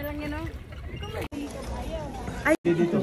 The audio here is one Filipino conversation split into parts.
Oh. Ay, dito.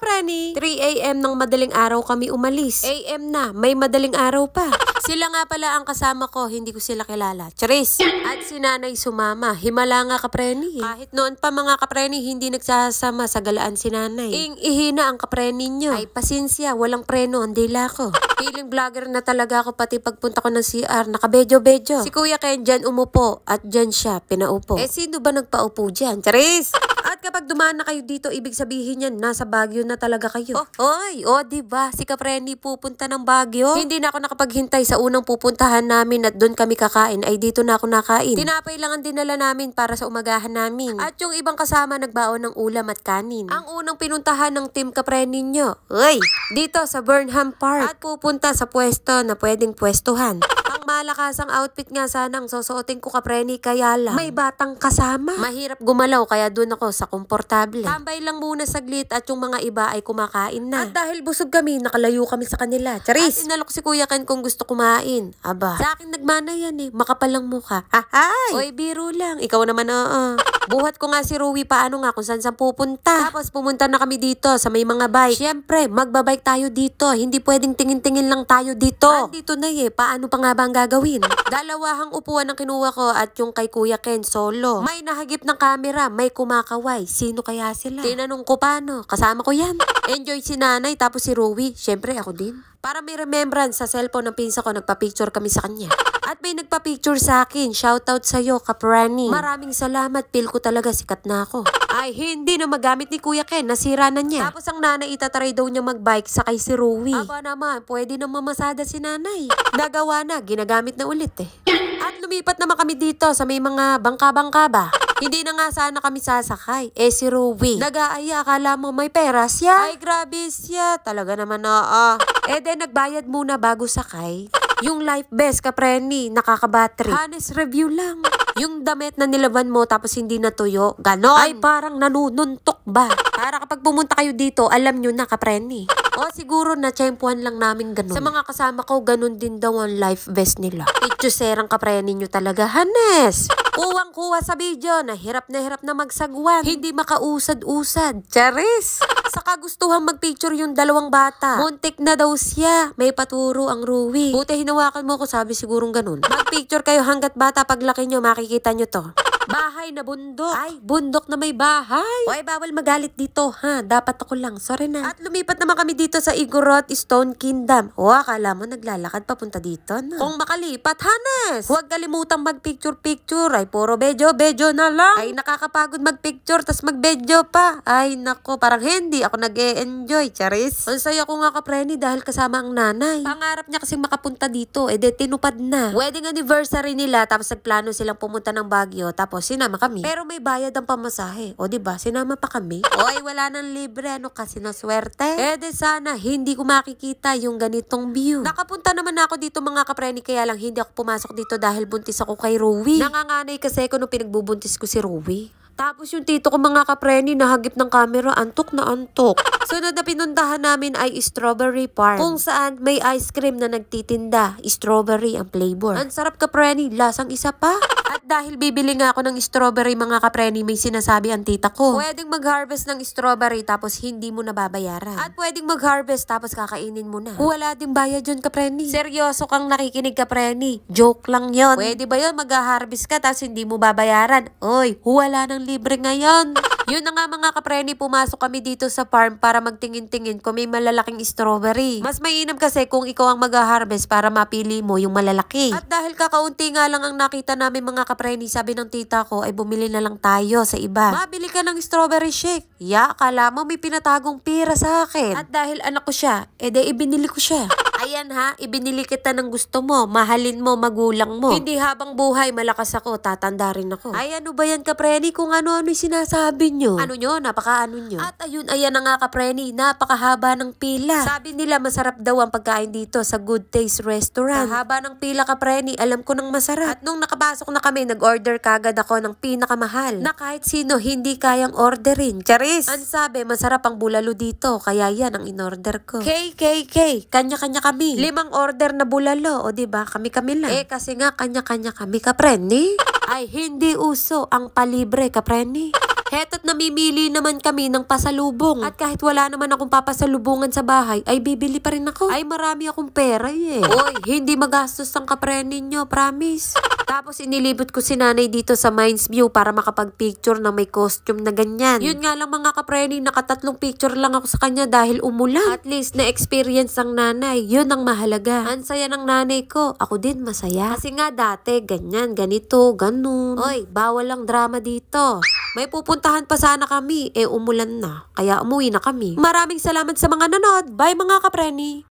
kaprani, 3 a.m. ng madaling araw kami umalis. A.m. na, may madaling araw pa. Sila nga pala ang kasama ko, hindi ko sila kilala. Charis! At si nanay sumama, himala nga kapreni. Kahit noon pa mga kapreni, hindi nagsasama sa galaan si nanay. Ing ihina ang kapreni nyo. Ay pasinsya, walang preno ang dila ko. Feeling vlogger na talaga ako pati pagpunta ko ng CR, nakabedyo-bedyo. Si Kuya Ken dyan umupo at dyan siya pinaupo. Eh sino ba nagpaupo dyan? Charis! At kapag dumaan na kayo dito, ibig sabihin yan, nasa Baguio na talaga kayo. Oh, oy, oh, di ba? Si Kapreni pupunta ng Baguio. Hindi na ako nakapaghintay sa unang pupuntahan namin at doon kami kakain ay dito na ako nakain. Tinapay lang ang dinala namin para sa umagahan namin. At yung ibang kasama nagbaon ng ulam at kanin. Ang unang pinuntahan ng team Kapreni nyo, oy, dito sa Burnham Park. At pupunta sa pwesto na pwedeng pwestuhan. Ang malakas ang outfit nga sana ang susuotin ko kapreni kaya lang may batang kasama. Mahirap gumalaw kaya doon ako sa komportable. Tambay lang muna saglit at yung mga iba ay kumakain na. At dahil busog kami, nakalayo kami sa kanila. Charis! At inalok si Kuya Ken kung gusto kumain. Aba. Sa akin nagmana yan eh. Makapal lang mukha. Ahay! Oy, biro lang. Ikaw naman oo. Uh -uh. Buhat ko nga si Rui paano nga kung saan saan pupunta. Tapos pumunta na kami dito sa may mga bike. Siyempre, magbabike tayo dito. Hindi pwedeng tingin-tingin lang tayo dito. Andito na eh, paano pa nga ba ang gagawin? Dalawahang upuan ang kinuha ko at yung kay Kuya Ken solo. May nahagip ng camera, may kumakaway. Sino kaya sila? Tinanong ko paano, kasama ko yan. Enjoy si nanay tapos si Rui. Siyempre ako din. Para may remembrance sa cellphone ng pinsa ko, nagpa-picture kami sa kanya. At may nagpa-picture sa akin. Shoutout sa'yo, Kaprani. Maraming salamat. Feel ko talaga sikat na ako. Ay, hindi na magamit ni Kuya Ken. Nasira na niya. Tapos ang nanay itatry daw niya magbike sakay si Rui. Aba naman, pwede na mamasada si nanay. Nagawa na, ginagamit na ulit eh. At lumipat naman kami dito sa may mga bangka-bangka ba. Hindi na nga sana kami sasakay. Eh si Rui. Nag-aaya, akala mo may pera siya? Ay grabe siya. Talaga naman na ah. Eh then nagbayad muna bago sakay. Yung life vest, kapreni, nakakabattery. Honest review lang. Yung damit na nilaban mo tapos hindi natuyo, ganon. Ay parang nanununtok ba? Para kapag pumunta kayo dito, alam nyo na kapreni. O siguro na tsempuhan lang namin ganun. Sa mga kasama ko, ganun din daw ang life vest nila. Itchuserang kapreni nyo talaga, Hanes. Kuwang-kuwa sa video na hirap na hirap na magsagwan. Hindi makausad-usad. Charis! Saka gustuhan magpicture yung dalawang bata. Muntik na daw siya. May paturo ang Ruwi. Buti hinawakan mo ako sabi sigurong ganun. Magpicture kayo hanggat bata paglaki nyo makikita nyo to. Bahay na bundok. Ay, bundok na may bahay. Hoy, bawal magalit dito, ha? Dapat ako lang. Sorry na. At lumipat naman kami dito sa Igorot Stone Kingdom. O, akala mo naglalakad papunta dito, no? Kung makalipat, Hanes! Huwag kalimutang mag-picture-picture. Ay, puro bejo-bejo na lang. Ay, nakakapagod mag-picture, tas mag-bejo pa. Ay, nako, parang hindi. Ako nag -e enjoy Charis. Ang saya ko nga ka, Preni, dahil kasama ang nanay. Pangarap niya kasi makapunta dito. Eh, de, tinupad na. Wedding anniversary nila, tapos nagplano silang pumunta ng Baguio, tapos Oh, sinama kami. Pero may bayad ang pamasahe. O, ba diba, sinama pa kami. ay, wala nang libre. Ano kasi na swerte? Eh, de sana hindi ko makikita yung ganitong view. Nakapunta naman ako dito mga kapreni, kaya lang hindi ako pumasok dito dahil buntis ako kay Rowie. Nanganganay kasi ako nung pinagbubuntis ko si Rowie. Tapos yung tito ko mga kapreni, nahagip ng camera, antok na antok. Sunod na pinuntahan namin ay Strawberry Farm, kung saan may ice cream na nagtitinda. Strawberry ang flavor. Ang sarap kapreni, lasang isa pa. dahil bibili nga ako ng strawberry mga kapreni, may sinasabi ang tita ko. Pwedeng mag-harvest ng strawberry tapos hindi mo nababayaran. At pwedeng mag-harvest tapos kakainin mo na. Wala ding bayad yun kapreni. Seryoso kang nakikinig kapreni. Joke lang yon. Pwede ba yon mag-harvest ka tapos hindi mo babayaran? Oy, wala ng libre ngayon. Yun na nga mga kapreni, pumasok kami dito sa farm para magtingin-tingin kung may malalaking strawberry. Mas mainam kasi kung ikaw ang mag-harvest para mapili mo yung malalaki. At dahil kakaunti nga lang ang nakita namin mga kapreni, sabi ng tita ko ay bumili na lang tayo sa iba. Mabili ka ng strawberry shake. Ya, kala mo may pinatagong pira sa akin. At dahil anak ko siya, ede eh, ibinili ko siya. Ayan ha, ibinili kita ng gusto mo, mahalin mo, magulang mo. Hindi habang buhay, malakas ako, tatanda rin ako. Ay, ano ba yan, Kapreni, kung ano-ano sinasabi nyo? Ano nyo, napaka napakaano nyo? At ayun, ayan na nga, Kapreni, napakahaba ng pila. Sabi nila, masarap daw ang pagkain dito sa Good Taste Restaurant. Haba ng pila, Kapreni, alam ko nang masarap. At nung nakabasok na kami, nag-order kagad ako ng pinakamahal na kahit sino hindi kayang orderin. Charis! Ang sabi, masarap ang bulalo dito, kaya yan ang in-order ko. KKK, kanya-kanya kami. Limang order na bulalo, o di ba Kami-kami lang. Eh, kasi nga kanya-kanya kami, kapreni. Ay, hindi uso ang palibre, kapreni. Heta't namimili naman kami ng pasalubong. At kahit wala naman akong papasalubungan sa bahay, ay bibili pa rin ako. Ay marami akong pera eh. Oy, hindi magastos ang kapre ninyo, promise. Tapos inilibot ko si nanay dito sa Mines View para makapag-picture na may costume na ganyan. Yun nga lang mga kapreni, nakatatlong picture lang ako sa kanya dahil umulan. At least na-experience ang nanay. Yun ang mahalaga. Ang saya ng nanay ko. Ako din masaya. Kasi nga dati, ganyan, ganito, ganun. Oy, bawal lang drama dito. May pupuntahan pa sana kami, eh umulan na. Kaya umuwi na kami. Maraming salamat sa mga nanood. Bye mga kapreni!